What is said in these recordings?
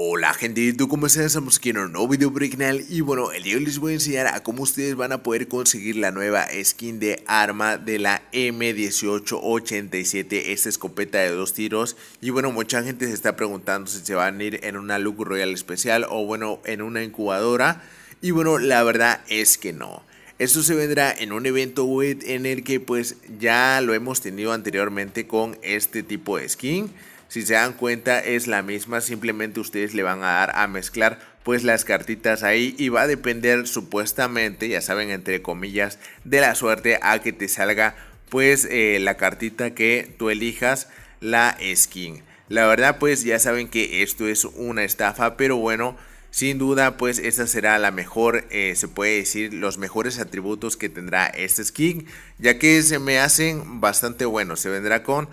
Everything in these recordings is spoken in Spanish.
Hola gente de ¿cómo están? Estamos aquí en un nuevo video por y bueno, el día de hoy les voy a enseñar a cómo ustedes van a poder conseguir la nueva skin de arma de la M1887, esta escopeta de dos tiros y bueno, mucha gente se está preguntando si se van a ir en una look royal especial o bueno, en una incubadora y bueno, la verdad es que no. Esto se vendrá en un evento web en el que pues ya lo hemos tenido anteriormente con este tipo de skin si se dan cuenta es la misma, simplemente ustedes le van a dar a mezclar pues las cartitas ahí y va a depender supuestamente, ya saben, entre comillas, de la suerte a que te salga pues eh, la cartita que tú elijas, la skin. La verdad pues ya saben que esto es una estafa, pero bueno, sin duda, pues esta será la mejor, eh, se puede decir, los mejores atributos que tendrá este skin, ya que se me hacen bastante buenos. Se vendrá con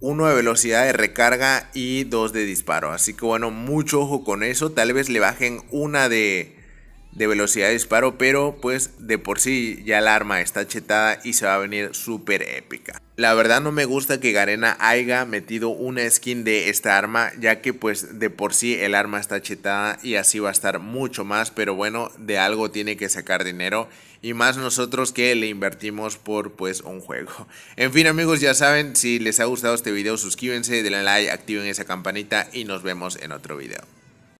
uno de velocidad de recarga y dos de disparo. Así que bueno, mucho ojo con eso. Tal vez le bajen una de, de velocidad de disparo, pero pues de por sí ya la arma está chetada y se va a venir súper épica. La verdad no me gusta que Garena haya metido una skin de esta arma, ya que pues de por sí el arma está chetada y así va a estar mucho más, pero bueno, de algo tiene que sacar dinero y más nosotros que le invertimos por pues un juego. En fin amigos, ya saben, si les ha gustado este video suscríbanse, denle like, activen esa campanita y nos vemos en otro video.